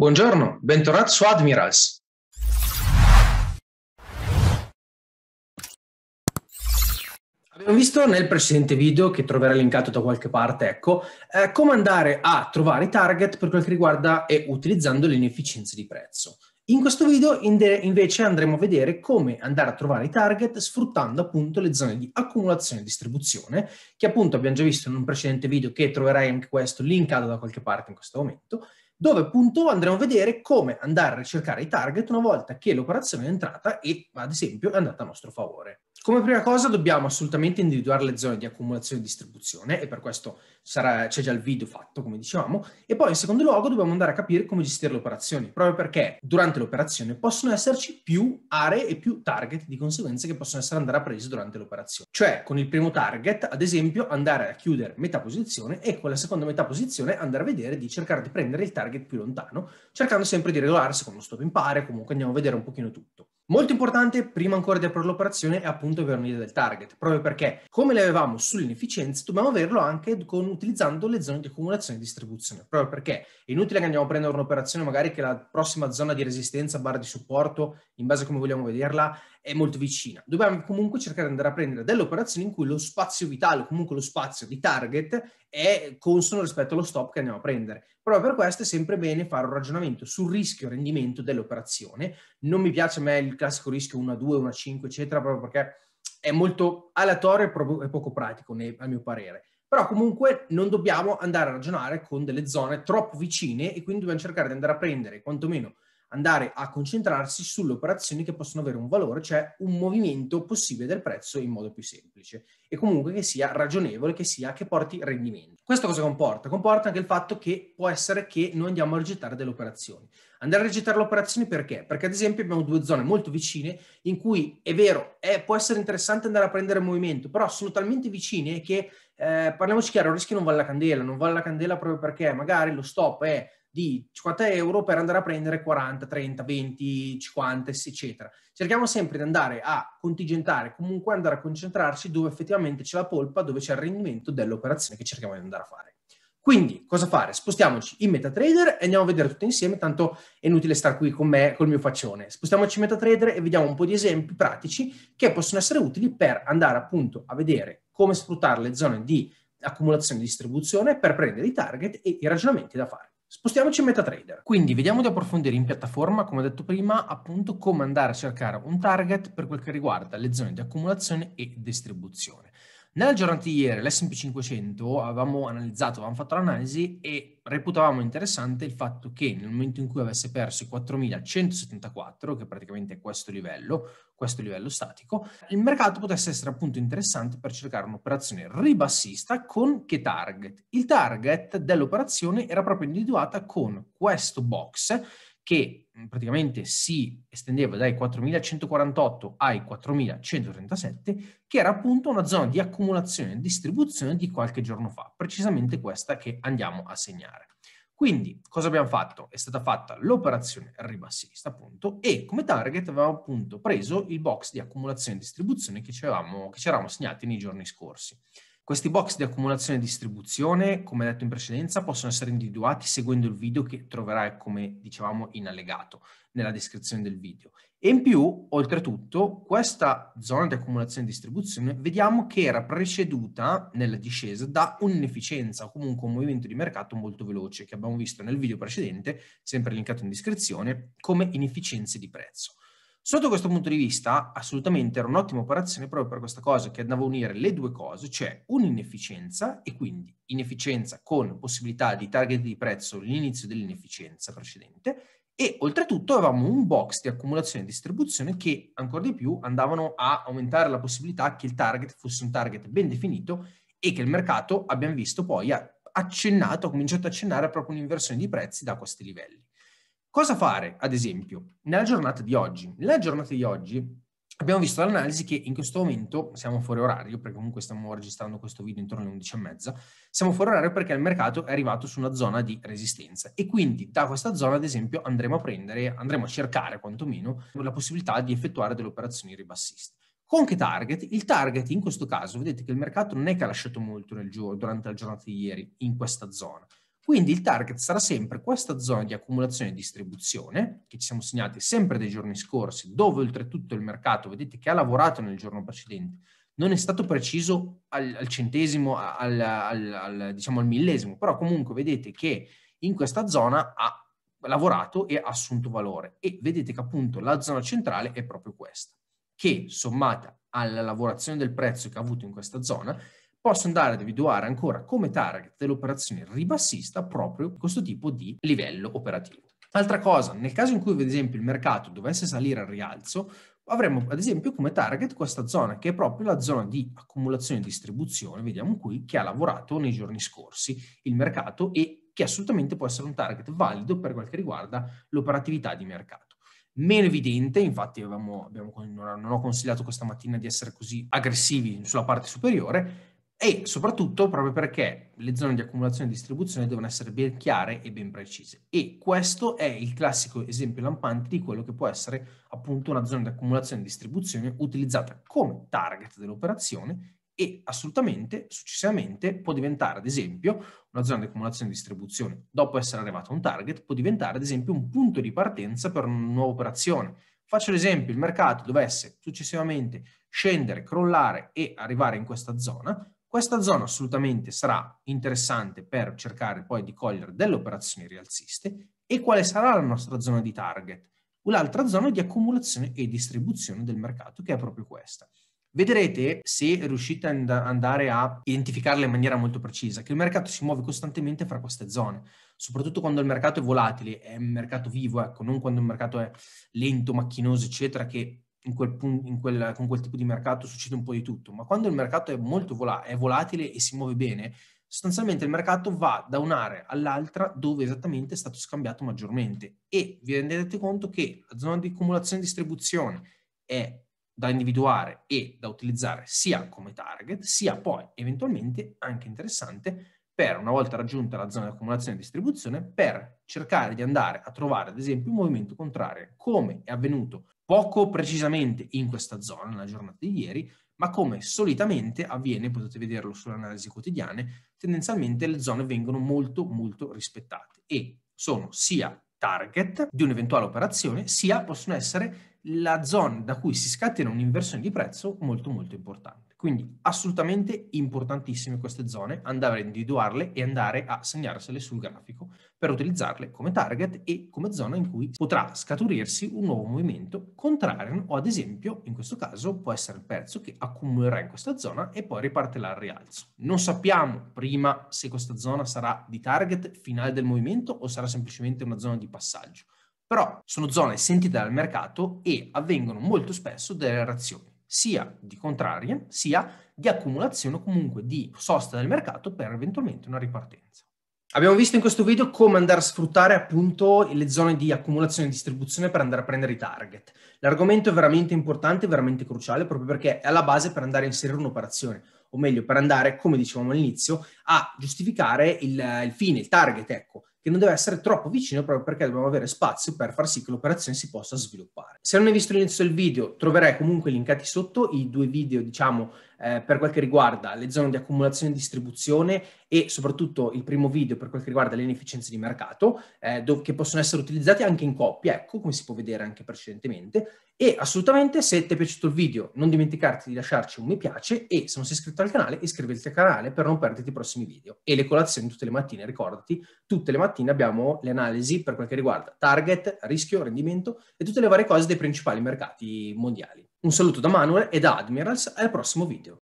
Buongiorno, bentornato su Admirals. Abbiamo visto nel precedente video, che troverai linkato da qualche parte, ecco, eh, come andare a trovare i target per quel che riguarda e utilizzando le inefficienze di prezzo. In questo video invece andremo a vedere come andare a trovare i target sfruttando appunto le zone di accumulazione e distribuzione, che appunto abbiamo già visto in un precedente video che troverai anche questo linkato da qualche parte in questo momento, dove appunto andremo a vedere come andare a ricercare i target una volta che l'operazione è entrata e, ad esempio, è andata a nostro favore. Come prima cosa dobbiamo assolutamente individuare le zone di accumulazione e distribuzione e per questo sarà, c'è già il video fatto, come dicevamo, e poi in secondo luogo dobbiamo andare a capire come gestire le operazioni, proprio perché durante l'operazione possono esserci più aree e più target di conseguenza che possono essere andare a prese durante l'operazione. Cioè con il primo target, ad esempio, andare a chiudere metà posizione e con la seconda metà posizione andare a vedere di cercare di prendere il target target più lontano, cercando sempre di regolarsi con lo stop in pare, comunque andiamo a vedere un pochino tutto. Molto importante, prima ancora di aprire l'operazione, è appunto avere un'idea del target, proprio perché, come le avevamo sull'inefficienza, dobbiamo averlo anche con, utilizzando le zone di accumulazione e distribuzione, proprio perché è inutile che andiamo a prendere un'operazione magari che la prossima zona di resistenza, barra di supporto, in base a come vogliamo vederla, è molto vicina. Dobbiamo comunque cercare di andare a prendere delle operazioni in cui lo spazio vitale, comunque lo spazio di target, è consono rispetto allo stop che andiamo a prendere. Proprio per questo è sempre bene fare un ragionamento sul rischio-rendimento dell'operazione. Non mi piace a me il classico rischio 1 a 2, 1 a 5, eccetera, proprio perché è molto aleatorio e poco pratico, a mio parere però comunque non dobbiamo andare a ragionare con delle zone troppo vicine e quindi dobbiamo cercare di andare a prendere quantomeno andare a concentrarsi sulle operazioni che possono avere un valore, cioè un movimento possibile del prezzo in modo più semplice e comunque che sia ragionevole, che sia che porti rendimento. Questo cosa comporta? Comporta anche il fatto che può essere che noi andiamo a rigettare delle operazioni. Andare a rigettare le operazioni perché? Perché ad esempio abbiamo due zone molto vicine in cui è vero, è, può essere interessante andare a prendere movimento, però sono talmente vicine che eh, parliamoci chiaro, il rischio non vale la candela, non vale la candela proprio perché magari lo stop è di 50 euro per andare a prendere 40, 30, 20, 50, eccetera. Cerchiamo sempre di andare a contingentare, comunque andare a concentrarci dove effettivamente c'è la polpa, dove c'è il rendimento dell'operazione che cerchiamo di andare a fare. Quindi, cosa fare? Spostiamoci in MetaTrader e andiamo a vedere tutto insieme, tanto è inutile stare qui con me, col mio faccione. Spostiamoci in MetaTrader e vediamo un po' di esempi pratici che possono essere utili per andare appunto a vedere come sfruttare le zone di accumulazione e distribuzione per prendere i target e i ragionamenti da fare. Spostiamoci in MetaTrader. Quindi vediamo di approfondire in piattaforma, come ho detto prima, appunto come andare a cercare un target per quel che riguarda le zone di accumulazione e distribuzione. Nella giornata di ieri, l'S&P 500, avevamo analizzato, avevamo fatto l'analisi e reputavamo interessante il fatto che nel momento in cui avesse perso i 4.174, che praticamente è questo livello, questo livello statico, il mercato potesse essere appunto interessante per cercare un'operazione ribassista con che target? Il target dell'operazione era proprio individuata con questo box che Mm, praticamente si estendeva dai 4148 ai 4137, che era appunto una zona di accumulazione e distribuzione di qualche giorno fa, precisamente questa che andiamo a segnare. Quindi, cosa abbiamo fatto? È stata fatta l'operazione ribassista, appunto, e come target avevamo appunto preso il box di accumulazione e distribuzione che ci eravamo, segnati nei giorni scorsi. Questi box di accumulazione e distribuzione, come detto in precedenza, possono essere individuati seguendo il video che troverai, come dicevamo, in allegato nella descrizione del video. E in più, oltretutto, questa zona di accumulazione e distribuzione vediamo che era preceduta nella discesa da un'inefficienza comunque un movimento di mercato molto veloce che abbiamo visto nel video precedente, sempre linkato in descrizione, come inefficienze di prezzo. Sotto questo punto di vista, assolutamente era un'ottima operazione proprio per questa cosa che andava a unire le due cose, cioè un'inefficienza e quindi inefficienza con possibilità di target di prezzo l'inizio dell'inefficienza precedente e oltretutto avevamo un box di accumulazione e distribuzione che ancora di più andavano a aumentare la possibilità che il target fosse un target ben definito e che il mercato, abbiamo visto poi, ha accennato, ha cominciato a accennare proprio un'inversione di prezzi da questi livelli. Cosa fare, ad esempio, nella giornata di oggi? Nella giornata di oggi abbiamo visto dall'analisi che in questo momento siamo fuori orario, perché comunque stiamo registrando questo video intorno alle 11 e mezza. siamo fuori orario perché il mercato è arrivato su una zona di resistenza e quindi da questa zona, ad esempio, andremo a prendere, andremo a cercare quantomeno la possibilità di effettuare delle operazioni ribassiste. Con che target? Il target in questo caso, vedete che il mercato non è che ha lasciato molto nel giorno, durante la giornata di ieri in questa zona. Quindi il target sarà sempre questa zona di accumulazione e distribuzione, che ci siamo segnati sempre dei giorni scorsi, dove oltretutto il mercato, vedete che ha lavorato nel giorno precedente, non è stato preciso al, al centesimo, al, al, al, diciamo al millesimo, però comunque vedete che in questa zona ha lavorato e ha assunto valore. E vedete che appunto la zona centrale è proprio questa, che sommata alla lavorazione del prezzo che ha avuto in questa zona, posso andare ad individuare ancora come target dell'operazione ribassista proprio questo tipo di livello operativo. Altra cosa, nel caso in cui ad esempio il mercato dovesse salire al rialzo, avremo ad esempio come target questa zona che è proprio la zona di accumulazione e distribuzione, vediamo qui, che ha lavorato nei giorni scorsi il mercato e che assolutamente può essere un target valido per quel che riguarda l'operatività di mercato meno evidente, infatti avevamo, abbiamo, non ho consigliato questa mattina di essere così aggressivi sulla parte superiore, e soprattutto proprio perché le zone di accumulazione e distribuzione devono essere ben chiare e ben precise. E questo è il classico esempio lampante di quello che può essere appunto una zona di accumulazione e distribuzione utilizzata come target dell'operazione e assolutamente successivamente può diventare ad esempio una zona di accumulazione e distribuzione dopo essere arrivato a un target può diventare ad esempio un punto di partenza per una nuova operazione Faccio l'esempio, il mercato dovesse successivamente scendere, crollare e arrivare in questa zona, questa zona assolutamente sarà interessante per cercare poi di cogliere delle operazioni rialziste e quale sarà la nostra zona di target. L'altra zona di accumulazione e distribuzione del mercato che è proprio questa. Vedrete, se riuscite ad andare a identificarle in maniera molto precisa, che il mercato si muove costantemente fra queste zone, soprattutto quando il mercato è volatile, è un mercato vivo, ecco, non quando il mercato è lento, macchinoso, eccetera, che in quel, in quel, con quel tipo di mercato succede un po' di tutto, ma quando il mercato è molto vola- è volatile e si muove bene, sostanzialmente il mercato va da un'area all'altra dove esattamente è stato scambiato maggiormente e vi rendete conto che la zona di accumulazione e distribuzione è da individuare e da utilizzare sia come target, sia poi eventualmente anche interessante per, una volta raggiunta la zona di accumulazione e distribuzione, per cercare di andare a trovare, ad esempio, un movimento contrario, come è avvenuto poco precisamente in questa zona, nella giornata di ieri, ma come solitamente avviene, potete vederlo sulle analisi quotidiane, tendenzialmente le zone vengono molto molto rispettate e sono sia target di un'eventuale operazione, sia possono essere la zona da cui si scatena un'inversione di prezzo molto molto importante. Quindi assolutamente importantissime queste zone, andare a individuarle e andare a segnarsele sul grafico per utilizzarle come target e come zona in cui potrà scaturirsi un nuovo movimento contrario o ad esempio, in questo caso, può essere il prezzo che accumulerà in questa zona e poi ripartirà al rialzo. Non sappiamo prima se questa zona sarà di target finale del movimento o sarà semplicemente una zona di passaggio però sono zone sentite dal mercato e avvengono molto spesso delle reazioni sia di contrarie, sia di accumulazione o comunque di sosta del mercato per eventualmente una ripartenza. Abbiamo visto in questo video come andare a sfruttare appunto le zone di accumulazione e distribuzione per andare a prendere i target. L'argomento è veramente importante, veramente cruciale, proprio perché è alla base per andare a inserire un'operazione, o meglio, per andare, come dicevamo all'inizio, a giustificare il, il fine, il target, ecco che non deve essere troppo vicino proprio perché dobbiamo avere spazio per far sì che l'operazione si possa sviluppare. Se non hai visto l'inizio del video troverai comunque linkati sotto i due video diciamo eh, per quel che riguarda le zone di accumulazione e distribuzione e soprattutto il primo video per quel che riguarda le inefficienze di mercato, eh, do- che possono essere utilizzati anche in coppia, ecco, come si può vedere anche precedentemente. E assolutamente, se ti è piaciuto il video, non dimenticarti di lasciarci un mi piace e se non sei iscritto al canale, iscriviti al canale per non perderti i prossimi video. E le colazioni tutte le mattine, ricordati, tutte le mattine abbiamo le analisi per quel che riguarda target, rischio, rendimento e tutte le varie cose dei principali mercati mondiali. Un saluto da Manuel e da Admirals, al prossimo video.